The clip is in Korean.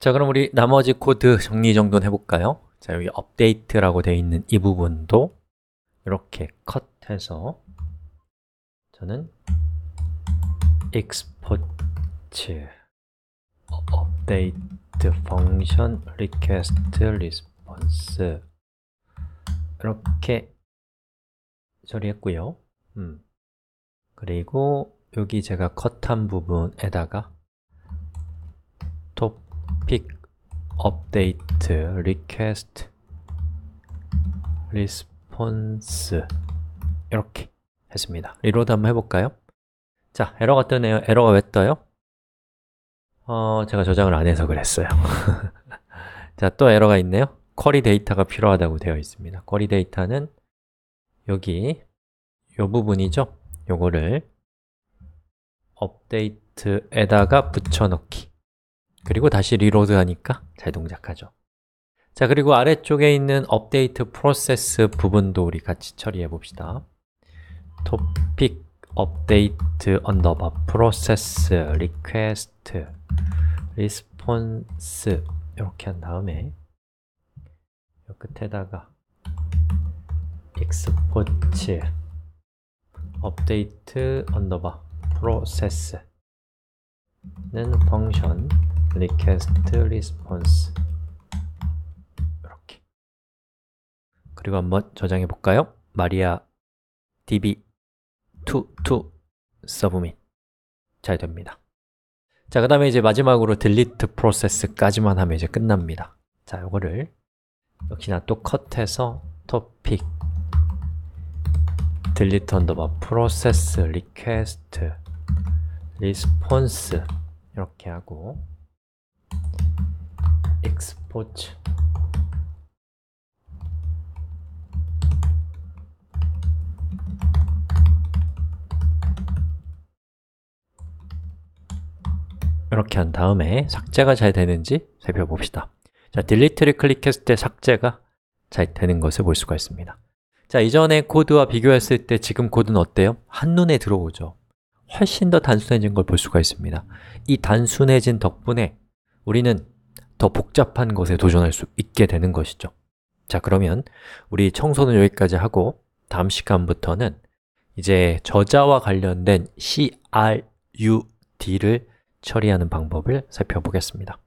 자 그럼 우리 나머지 코드 정리 정돈 해볼까요? 자 여기 업데이트라고 되어 있는 이 부분도 이렇게 컷해서 저는 export update function request response 이렇게 처리했고요. 음. 그리고 여기 제가 컷한 부분에다가 pick update request response 이렇게 했습니다. 리로드 한번 해볼까요? 자, 에러가 뜨네요. 에러가 왜 떠요? 어, 제가 저장을 안 해서 그랬어요. 자, 또 에러가 있네요. 쿼리 데이터가 필요하다고 되어 있습니다. 쿼리 데이터는 여기 요 부분이죠. 요거를 업데이트에다가 붙여넣기 그리고 다시 리로드하니까 잘 동작하죠 자, 그리고 아래쪽에 있는 업데이트 프로세스 부분도 우리 같이 처리해 봅시다 topic update underbar process request response 이렇게 한 다음에 요 끝에다가 export update underbar process는 function request response 이렇게 그리고 한번 저장해 볼까요? 마리아 db to to submit 잘 됩니다 자, 그 다음에 이제 마지막으로 delete process까지만 하면 이제 끝납니다 자, 이거를 역시나 또 컷해서 topic delete underbar process request response 이렇게 하고 export 이렇게 한 다음에 삭제가 잘 되는지 살펴봅시다 자, delete를 클릭했을 때 삭제가 잘 되는 것을 볼 수가 있습니다 자, 이전에 코드와 비교했을 때 지금 코드는 어때요? 한눈에 들어오죠 훨씬 더 단순해진 걸 볼 수가 있습니다 이 단순해진 덕분에 우리는 더 복잡한 것에 도전할 수 있게 되는 것이죠. 자, 그러면 우리 청소는 여기까지 하고 다음 시간부터는 이제 저자와 관련된 CRUD를 처리하는 방법을 살펴보겠습니다.